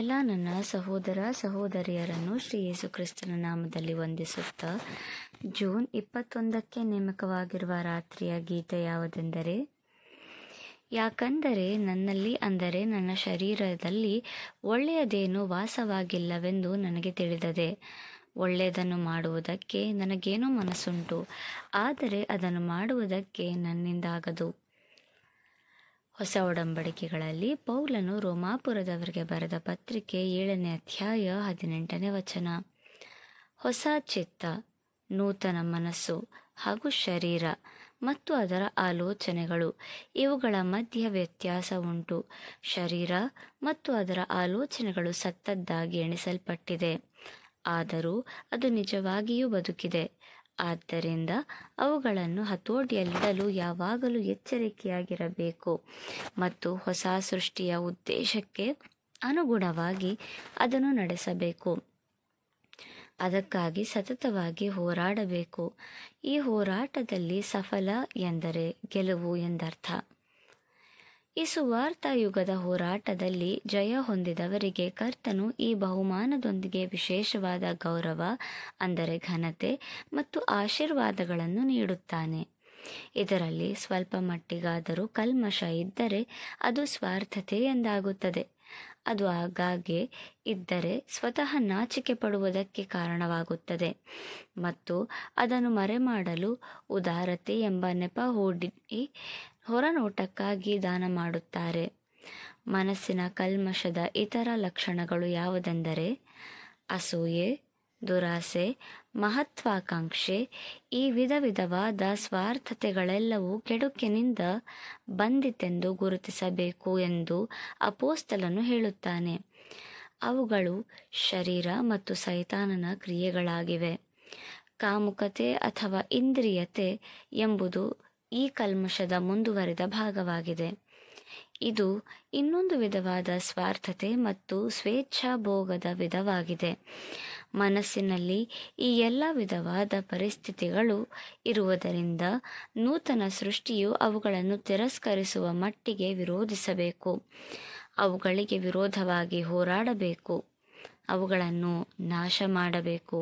ಎಲ್ಲ ನನ್ನ ಸಹೋದರ ಸಹೋದರಿಯರನ್ನು ಶ್ರೀ ಯೇಸುಕ್ರಿಸ್ತನ ಕ್ರಿಸ್ತನ ನಾಮದಲ್ಲಿ ವಂದಿಸುತ್ತಾ ಜೂನ್ ಇಪ್ಪತ್ತೊಂದಕ್ಕೆ ನೇಮಕವಾಗಿರುವ ರಾತ್ರಿಯ ಗೀತೆ ಯಾವುದೆಂದರೆ ಯಾಕಂದರೆ ನನ್ನಲ್ಲಿ ಅಂದರೆ ನನ್ನ ಶರೀರದಲ್ಲಿ ಒಳ್ಳೆಯದೇನು ವಾಸವಾಗಿಲ್ಲವೆಂದು ನನಗೆ ತಿಳಿದದೆ ಒಳ್ಳೆಯದನ್ನು ಮಾಡುವುದಕ್ಕೆ ನನಗೇನೋ ಮನಸ್ಸುಂಟು ಆದರೆ ಅದನ್ನು ಮಾಡುವುದಕ್ಕೆ ನನ್ನಿಂದಾಗದು ಹೊಸ ಒಡಂಬಡಿಕೆಗಳಲ್ಲಿ ಪೌಲನು ರೋಮಾಪುರದವರಿಗೆ ಬರೆದ ಪತ್ರಿಕೆ ಏಳನೇ ಅಧ್ಯಾಯ ಹದಿನೆಂಟನೇ ವಚನ ಹೊಸ ಚಿತ್ತ ನೂತನ ಮನಸ್ಸು ಹಾಗೂ ಶರೀರ ಮತ್ತು ಅದರ ಆಲೋಚನೆಗಳು ಇವುಗಳ ಮಧ್ಯ ವ್ಯತ್ಯಾಸ ಉಂಟು ಶರೀರ ಮತ್ತು ಅದರ ಆಲೋಚನೆಗಳು ಸತ್ತದ್ದಾಗಿ ಎಣಿಸಲ್ಪಟ್ಟಿದೆ ಆದರೂ ಅದು ನಿಜವಾಗಿಯೂ ಬದುಕಿದೆ ಆದ್ದರಿಂದ ಅವುಗಳನ್ನು ಹತೋಟಿಯಲ್ಲಿಡಲು ಯಾವಾಗಲೂ ಎಚ್ಚರಿಕೆಯಾಗಿರಬೇಕು ಮತ್ತು ಹೊಸ ಸೃಷ್ಟಿಯ ಉದ್ದೇಶಕ್ಕೆ ಅನುಗುಣವಾಗಿ ಅದನ್ನು ನಡೆಸಬೇಕು ಅದಕ್ಕಾಗಿ ಸತತವಾಗಿ ಹೋರಾಡಬೇಕು ಈ ಹೋರಾಟದಲ್ಲಿ ಸಫಲ ಎಂದರೆ ಗೆಲುವು ಎಂದರ್ಥ ಈ ಯುಗದ ಹೋರಾಟದಲ್ಲಿ ಜಯ ಹೊಂದಿದವರಿಗೆ ಕರ್ತನು ಈ ಬಹುಮಾನದೊಂದಿಗೆ ವಿಶೇಷವಾದ ಗೌರವ ಅಂದರೆ ಘನತೆ ಮತ್ತು ಆಶೀರ್ವಾದಗಳನ್ನು ನೀಡುತ್ತಾನೆ ಇದರಲ್ಲಿ ಸ್ವಲ್ಪ ಮಟ್ಟಿಗಾದರೂ ಕಲ್ಮಶ ಇದ್ದರೆ ಅದು ಸ್ವಾರ್ಥತೆ ಎಂದಾಗುತ್ತದೆ ಅದು ಆಗಾಗ್ಗೆ ಇದ್ದರೆ ಸ್ವತಃ ನಾಚಿಕೆ ಪಡುವುದಕ್ಕೆ ಕಾರಣವಾಗುತ್ತದೆ ಮತ್ತು ಅದನ್ನು ಮರೆಮಾಡಲು ಉದಾರತೆ ಎಂಬ ನೆಪ ಹೂಡಿ ಹೊರನೋಟಕ್ಕಾಗಿ ದಾನ ಮಾಡುತ್ತಾರೆ ಮನಸ್ಸಿನ ಕಲ್ಮಶದ ಇತರ ಲಕ್ಷಣಗಳು ಯಾವುದೆಂದರೆ ಅಸೂಯೆ ದುರಾಸೆ ಮಹತ್ವಾಕಾಂಕ್ಷೆ ಈ ವಿಧ ವಿಧವಾದ ಸ್ವಾರ್ಥತೆಗಳೆಲ್ಲವೂ ಕೆಡುಕಿನಿಂದ ಬಂದಿತೆಂದು ಗುರುತಿಸಬೇಕು ಎಂದು ಅಪೋಸ್ತಲನು ಹೇಳುತ್ತಾನೆ ಅವುಗಳು ಶರೀರ ಮತ್ತು ಸೈತಾನನ ಕ್ರಿಯೆಗಳಾಗಿವೆ ಕಾಮುಕತೆ ಅಥವಾ ಇಂದ್ರಿಯತೆ ಎಂಬುದು ಈ ಕಲ್ಮಶದ ಮುಂದುವರೆದ ಭಾಗವಾಗಿದೆ ಇದು ಇನ್ನೊಂದು ವಿಧವಾದ ಸ್ವಾರ್ಥತೆ ಮತ್ತು ಸ್ವೇಚ್ಛಾ ಭೋಗದ ವಿಧವಾಗಿದೆ ಮನಸ್ಸಿನಲ್ಲಿ ಈ ಎಲ್ಲ ವಿಧವಾದ ಪರಿಸ್ಥಿತಿಗಳು ಇರುವುದರಿಂದ ನೂತನ ಸೃಷ್ಟಿಯು ಅವುಗಳನ್ನು ತಿರಸ್ಕರಿಸುವ ಮಟ್ಟಿಗೆ ವಿರೋಧಿಸಬೇಕು ಅವುಗಳಿಗೆ ವಿರೋಧವಾಗಿ ಹೋರಾಡಬೇಕು ಅವುಗಳನ್ನು ನಾಶ ಮಾಡಬೇಕು